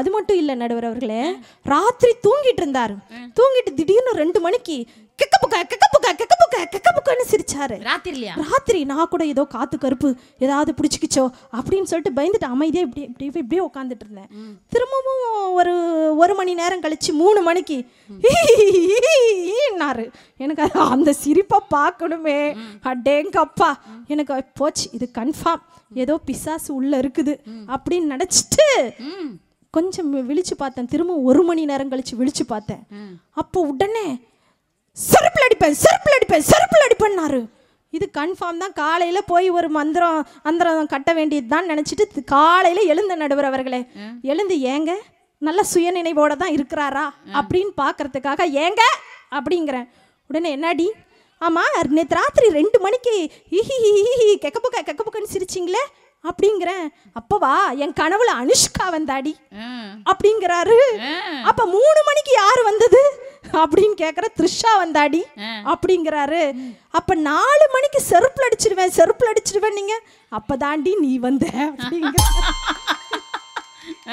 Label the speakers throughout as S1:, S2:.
S1: அது மட்டும் இல்லை நடுவர் அவர்களே ராத்திரி தூங்கிட்டு இருந்தார் தூங்கிட்டு திடீர்னு ரெண்டு மணிக்கு கெக்கப்புக்கா கெக்கப்புக்கா கெக்கப்புக்கா கெக்கப்புக்கான்னு சிரிச்சாரு ராத்திரிலையா ராத்திரி நான் கூட ஏதோ காத்து கருப்பு ஏதாவது பிடிச்சிக்கிச்சோ அப்படின்னு சொல்லிட்டு பயந்துட்டு அமைதியாக இப்படி இப்படி இப்படியே உட்காந்துட்டு இருந்தேன் திரும்பவும் ஒரு ஒரு மணி நேரம் கழிச்சு மூணு மணிக்கு ஈன்னாரு எனக்கு அது அந்த சிரிப்பை பார்க்கணுமே அடேங்கப்பா எனக்கு போச்சு இது கன்ஃபார்ம் ஏதோ பிசாசு உள்ள இருக்குது அப்படின்னு நினச்சிட்டு கொஞ்சம் விழிச்சு பார்த்தேன் திரும்ப ஒரு மணி நேரம் கழிச்சு விழிச்சு பார்த்தேன் அப்போ உடனே செருப்பில் அடிப்பேன் செருப்பில் அடிப்பேன் செருப்பில் அடிப்பேன்னாரு இது கன்ஃபார்ம் தான் காலையில் போய் ஒரு மந்திரம் மந்திரம் கட்ட வேண்டியது தான் நினச்சிட்டு காலையில் எழுந்த நடுவர் அவர்களே எழுந்து ஏங்க நல்ல சுயநினைவோடு தான் இருக்கிறாரா அப்படின்னு பார்க்குறதுக்காக ஏங்க அப்படிங்கிறேன் உடனே என்னாடி ஆமாம் நேற்று ராத்திரி ரெண்டு மணிக்கு ஹிஹி ஹி கெக்கப்புக்க கெக்கப்புக்கன்னு சிரிச்சிங்களே அப்படிங்கிறேன் அப்பவா என் கனவுல அனுஷ்கா வந்தாடி அப்படிங்கிறாரு அப்ப மூணு மணிக்கு யாரு வந்தது அப்படின்னு கேக்குற த்ரிஷா வந்தாடி அப்படிங்கிறாரு அப்ப நாலு மணிக்கு செருப்புல அடிச்சிருவேன் செருப்புல அடிச்சிருவேன் நீங்க அப்பதாண்டி நீ வந்த அப்படிங்கிற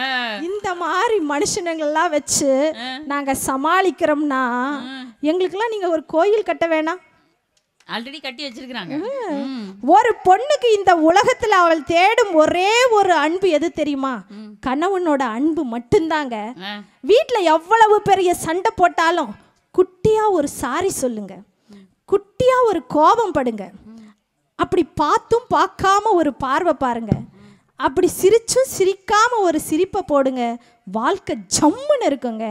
S1: இந்த மாதிரி மனுஷனுங்கள்லாம் வச்சு நாங்க சமாளிக்கிறோம்னா எங்களுக்கெல்லாம் நீங்க ஒரு கோயில் கட்ட வேணாம்
S2: ஆல்ரெடி கட்டி வச்சிருக்காங்க
S1: ஒரு பொண்ணுக்கு இந்த உலகத்துல அவள் தேடும் ஒரே ஒரு அன்பு எது தெரியுமா கணவனோட அன்பு மட்டும்தாங்க வீட்டுல எவ்வளவு பெரிய சண்டை போட்டாலும் குட்டியா ஒரு சாரி சொல்லுங்க குட்டியா ஒரு கோபம் படுங்க அப்படி பார்த்தும் பார்க்காம ஒரு பார்வை பாருங்க அப்படி சிரிச்சும் சிரிக்காம ஒரு சிரிப்பை போடுங்க வாழ்க்கை ஜம்முன்னு இருக்குங்க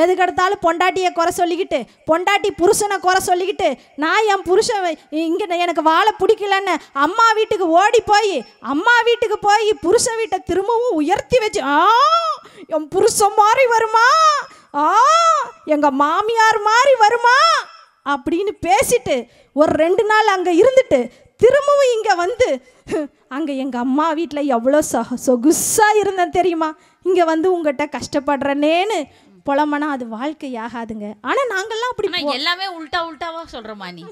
S1: எதுக்கு எடுத்தாலும் பொண்டாட்டியை குறை சொல்லிக்கிட்டு பொண்டாட்டி புருஷனை குறை சொல்லிக்கிட்டு நான் என் புருஷன் இங்கே எனக்கு வாழை பிடிக்கலன்னு அம்மா வீட்டுக்கு ஓடி போய் அம்மா வீட்டுக்கு போய் புருஷன் வீட்டை திரும்பவும் உயர்த்தி வச்சு ஆ என் புருஷன் மாதிரி வருமா ஆ எங்கள் மாமியார் மாதிரி வருமா அப்படின்னு பேசிட்டு ஒரு ரெண்டு நாள் அங்கே இருந்துட்டு திரும்பவும் இங்கே வந்து அங்கே எங்கள் அம்மா வீட்டில் எவ்வளோ சொ சொகுசாக இருந்தேன் தெரியுமா இங்கே வந்து உங்கள்கிட்ட கஷ்டப்படுறேனேன்னு புலமனா அது வாழ்க்கை ஆகாதுங்க ஆனா நாங்கெல்லாம் அப்படி எல்லாமே
S2: உல்டா உல்டாவா சொல்றமா நீ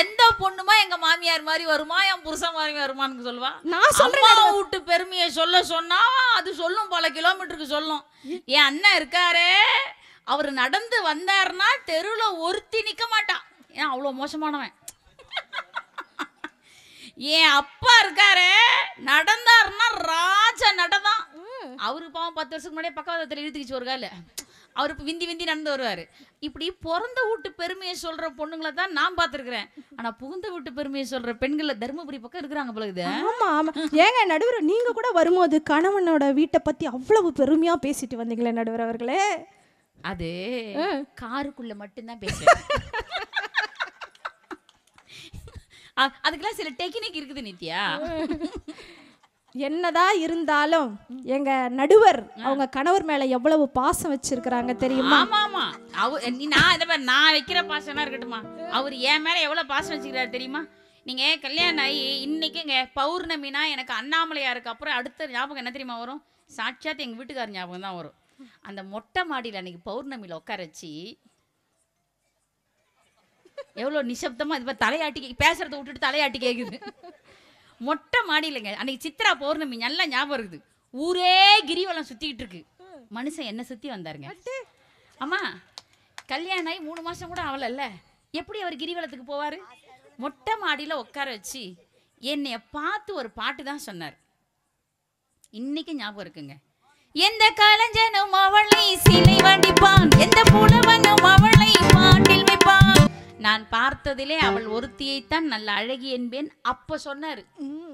S2: எந்த பொண்ணுமா எங்க மாமியார் மாதிரி வருமா என் புருஷன் மாதிரி வருமான்னு சொல்லுவா நான் சொல்றேன் வீட்டு பெருமையை சொல்ல சொன்னா அது சொல்லும் பல கிலோமீட்டருக்கு சொல்லும் என் அண்ணன் இருக்காரே அவர் நடந்து வந்தாருன்னா தெருவில் ஒருத்தி நிற்க மாட்டான் ஏன் அவ்வளோ மோசமானவன் என் அப்பா இருக்காரு நடந்தாருன்னா ராஜ நடதான் அவரு பாவம் பத்து வருஷத்துக்கு முன்னாடியே பக்கவாதத்தில் இழுத்துக்கிச்சு ஒரு கால இப்போ விந்தி விந்தி நடந்து வருவார் இப்படி பிறந்த வீட்டு பெருமையை சொல்கிற பொண்ணுங்களை தான் நான் பார்த்துருக்குறேன் ஆனால் புகுந்த வீட்டு பெருமையை சொல்கிற பெண்களில் தருமபுரி பக்கம் இருக்கிறாங்க இது
S1: ஆமாம் ஆமாம் ஏங்க நடுவர் நீங்கள் கூட வரும்போது கணவனோட வீட்டை பற்றி அவ்வளவு பெருமையாக பேசிட்டு வந்தீங்களே நடுவர் அவர்களே அது
S2: காருக்குள்ளே மட்டும்தான் பேசுவேன் அதுக்கெல்லாம் சில டெக்னிக் இருக்குது நித்யா
S1: என்னதான் இருந்தாலும் எங்க நடுவர் அவங்க கணவர் மேல எவ்வளவு பாசம் வச்சிருக்காங்க தெரியுமா ஆமா
S2: ஆமா நான் இதை நான் வைக்கிற பாசம்னா இருக்கட்டுமா அவர் என் மேல எவ்வளவு பாசம் வச்சுக்கிறாரு தெரியுமா நீங்க கல்யாணம் ஆகி இன்னைக்குங்க பௌர்ணமினா எனக்கு அண்ணாமலையாருக்கு அப்புறம் அடுத்த ஞாபகம் என்ன தெரியுமா வரும் சாட்சாத் எங்க வீட்டுக்கார ஞாபகம் தான் வரும் அந்த மொட்டை மாடியில் அன்னைக்கு பௌர்ணமியில் உட்கார வச்சு எவ்வளோ நிசப்தமாக இது மாதிரி தலையாட்டி பேசுறதை விட்டுட்டு தலையாட்டி கேட்குது மொட்டை மாடியிலங்க அன்னைக்கு சித்ரா பௌர்ணமி நல்லா ஞாபகம் இருக்குது ஊரே கிரிவலம் சுற்றிக்கிட்டு இருக்கு மனுஷன் என்ன சுற்றி வந்தாருங்க ஆமாம் கல்யாணம் ஆகி மூணு மாதம் கூட ஆகலைல்ல எப்படி அவர் கிரிவலத்துக்கு போவார் மொட்டை மாடியில் உட்கார வச்சு என்னைய பார்த்து ஒரு பாட்டு தான் சொன்னார் இன்னைக்கு ஞாபகம் இருக்குங்க எந்த கலைஞனுமா சொன்னதிலே அவள் ஒருத்தியைத்தான் நல்ல அழகி என்பேன் அப்ப சொன்னார்